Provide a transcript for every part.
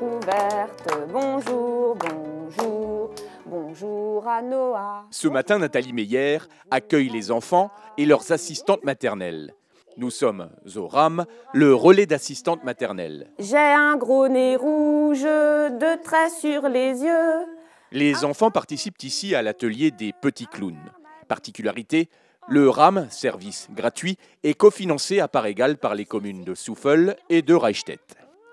ouverte. Bonjour, bonjour, bonjour à Noah. Ce matin, Nathalie Meyer accueille les enfants et leurs assistantes maternelles. Nous sommes au RAM, le relais d'assistantes maternelles. J'ai un gros nez rouge, deux traits sur les yeux. Les enfants participent ici à l'atelier des petits clowns. Particularité, le RAM, service gratuit, est cofinancé à part égale par les communes de Souffel et de Reichstätt.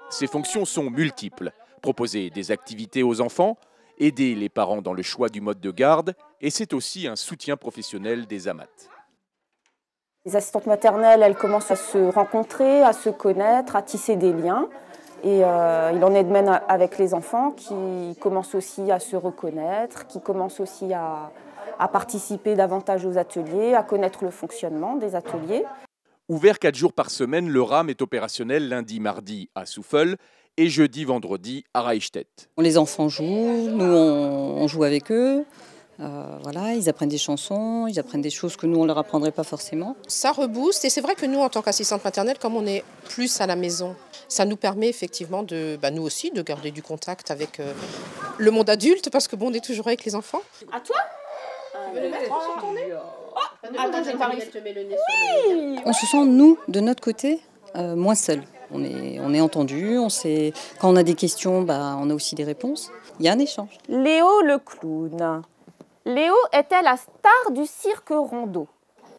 Ses fonctions sont multiples, proposer des activités aux enfants, aider les parents dans le choix du mode de garde, et c'est aussi un soutien professionnel des AMAT. Les assistantes maternelles, elles commencent à se rencontrer, à se connaître, à tisser des liens. Et euh, il en est de même avec les enfants qui commencent aussi à se reconnaître, qui commencent aussi à participer davantage aux ateliers, à connaître le fonctionnement des ateliers. Ouvert 4 jours par semaine, le RAM est opérationnel lundi, mardi à Souffle et jeudi, vendredi à Reichstätt. Les enfants jouent, nous on, joue avec eux. Euh, voilà, ils apprennent des chansons, ils apprennent des choses que nous on leur apprendrait pas forcément. Ça rebooste et c'est vrai que nous en tant qu'assistante maternelle, comme on est plus à la maison, ça nous permet effectivement de, bah, nous aussi, de garder du contact avec euh, le monde adulte parce que bon, on est toujours avec les enfants. À toi on se sent, nous, de notre côté, euh, moins seuls. On est, on est entendu, on sait, quand on a des questions, bah, on a aussi des réponses. Il y a un échange. Léo le clown. Léo était la star du cirque Rondeau.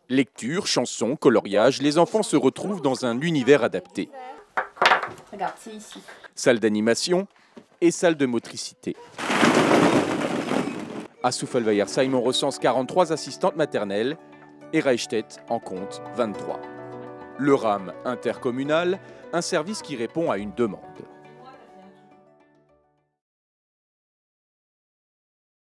Lecture, chansons, coloriage, les enfants se retrouvent dans un univers adapté. Regarde, c'est ici. Salle d'animation et salle de motricité. À Souffelweyersheim, on recense 43 assistantes maternelles et Reichstätt en compte 23. Le RAM intercommunal, un service qui répond à une demande.